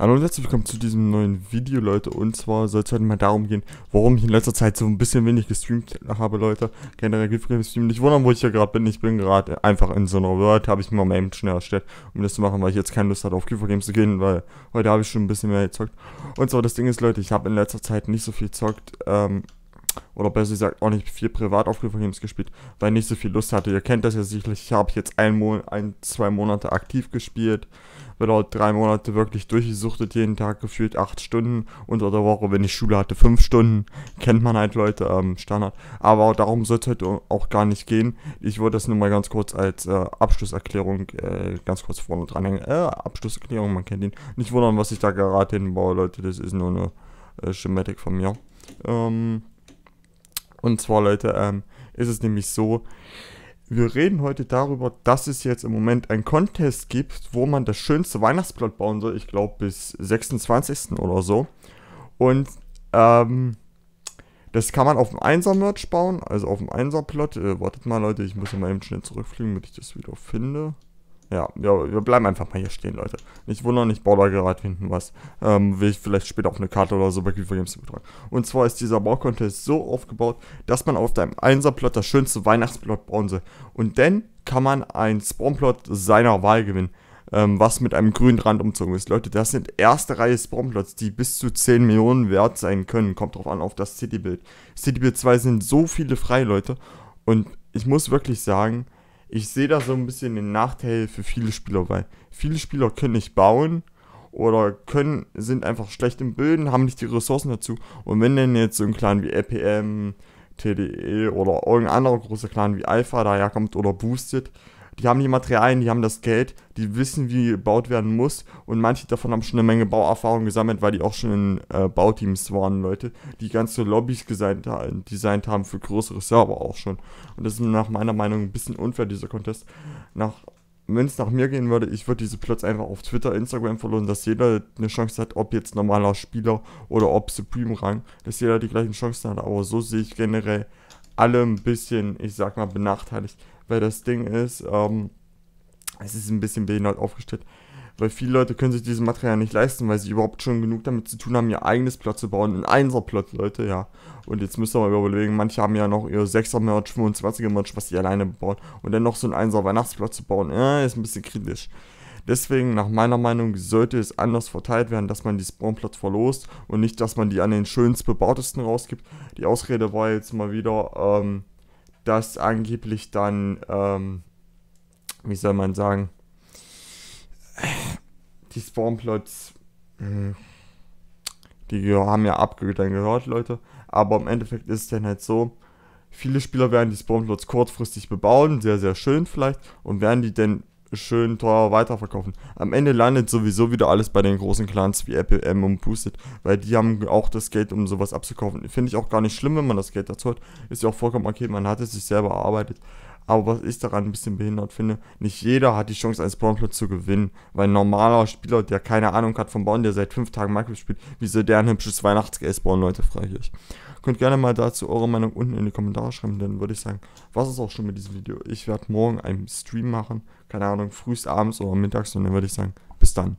Hallo und herzlich willkommen zu diesem neuen Video, Leute. Und zwar soll es heute mal darum gehen, warum ich in letzter Zeit so ein bisschen wenig gestreamt habe, Leute. Generell gestreamt. Nicht wundern, wo ich hier gerade bin. Ich bin gerade einfach in so einer World, habe ich mir mal eben schnell erstellt, um das zu machen, weil ich jetzt keine Lust hatte, auf Kiefer Games zu gehen, weil heute habe ich schon ein bisschen mehr gezockt. Und zwar, das Ding ist, Leute, ich habe in letzter Zeit nicht so viel gezockt. Ähm, oder besser gesagt auch nicht viel privat auf Games gespielt, weil ich nicht so viel Lust hatte. Ihr kennt das ja sicherlich, ich habe jetzt ein, ein, zwei Monate aktiv gespielt, wird auch drei Monate wirklich durchgesuchtet, jeden Tag gefühlt acht Stunden, unter der Woche, wenn ich Schule hatte, fünf Stunden, kennt man halt Leute, ähm, Standard. Aber darum soll es heute auch gar nicht gehen. Ich wollte das nur mal ganz kurz als äh, Abschlusserklärung, äh, ganz kurz vorne dranhängen. Äh, Abschlusserklärung, man kennt ihn. Nicht wundern, was ich da gerade hinbaue, Leute, das ist nur eine äh, Schematik von mir. Ähm, und zwar, Leute, ähm, ist es nämlich so, wir reden heute darüber, dass es jetzt im Moment einen Contest gibt, wo man das schönste Weihnachtsblatt bauen soll. Ich glaube, bis 26. oder so. Und ähm, das kann man auf dem 1er-Merch bauen, also auf dem 1er-Plot. Äh, wartet mal, Leute, ich muss mal eben schnell zurückfliegen, damit ich das wieder finde ja, ja, wir bleiben einfach mal hier stehen, Leute. Ich wundere ich baue da gerade hinten was. Ähm, will ich vielleicht später auch eine Karte oder so bei Giver Games übertragen. Und zwar ist dieser Baucontest so aufgebaut, dass man auf deinem Einserplot das schönste Weihnachtsplot bauen soll. Und dann kann man ein Spawnplot seiner Wahl gewinnen, ähm, was mit einem grünen Rand umzogen ist. Leute, das sind erste Reihe Spawnplots, die bis zu 10 Millionen wert sein können. Kommt drauf an, auf das Citybild. Citybild 2 sind so viele freie Leute. Und ich muss wirklich sagen, ich sehe da so ein bisschen den Nachteil für viele Spieler, weil viele Spieler können nicht bauen oder können, sind einfach schlecht im Böden, haben nicht die Ressourcen dazu. Und wenn denn jetzt so ein Clan wie EPM, TDE oder irgendein anderer großer Clan wie Alpha daherkommt oder boostet, die haben die Materialien, die haben das Geld, die wissen, wie gebaut werden muss und manche davon haben schon eine Menge Bauerfahrung gesammelt, weil die auch schon in äh, Bauteams waren, Leute, die ganze Lobbys designt, designt haben für größere Server auch schon. Und das ist nach meiner Meinung ein bisschen unfair, dieser Contest. Nach wenn es nach mir gehen würde, ich würde diese Plots einfach auf Twitter, Instagram verloren, dass jeder eine Chance hat, ob jetzt normaler Spieler oder ob Supreme-Rang, dass jeder die gleichen Chancen hat. Aber so sehe ich generell alle ein bisschen, ich sag mal, benachteiligt weil das Ding ist, ähm, es ist ein bisschen behindert aufgestellt. Weil viele Leute können sich dieses Material nicht leisten, weil sie überhaupt schon genug damit zu tun haben, ihr eigenes Plot zu bauen. Ein Einser-Plot, Leute, ja. Und jetzt müsst ihr mal überlegen, manche haben ja noch ihr 6er-Merch, 25er-Merch, was sie alleine bauen. Und dann noch so ein Einser-Weihnachtsplot zu bauen, ja, ist ein bisschen kritisch. Deswegen, nach meiner Meinung, sollte es anders verteilt werden, dass man die Spawnplots verlost und nicht, dass man die an den schönst bebautesten rausgibt. Die Ausrede war jetzt mal wieder, ähm, dass angeblich dann, ähm, wie soll man sagen, die Spawnplots, hm, die haben ja abgegangen gehört, Leute. Aber im Endeffekt ist es dann halt so, viele Spieler werden die Spawnplots kurzfristig bebauen, sehr, sehr schön vielleicht, und werden die dann schön teuer weiterverkaufen. Am Ende landet sowieso wieder alles bei den großen Clans wie Apple M und Boosted, weil die haben auch das Geld, um sowas abzukaufen. Finde ich auch gar nicht schlimm, wenn man das Geld dazu hat. Ist ja auch vollkommen okay, man hat es sich selber erarbeitet. Aber was ich daran ein bisschen behindert finde, nicht jeder hat die Chance, einen Spawnplot zu gewinnen. Weil ein normaler Spieler, der keine Ahnung hat vom Bauen, der seit fünf Tagen Minecraft spielt, wieso der ein hübsches Weihnachtsgeld bauen, Leute, frage ich. Könnt gerne mal dazu eure Meinung unten in die Kommentare schreiben, dann würde ich sagen, was ist auch schon mit diesem Video. Ich werde morgen einen Stream machen, keine Ahnung, frühst abends oder mittags und dann würde ich sagen, bis dann.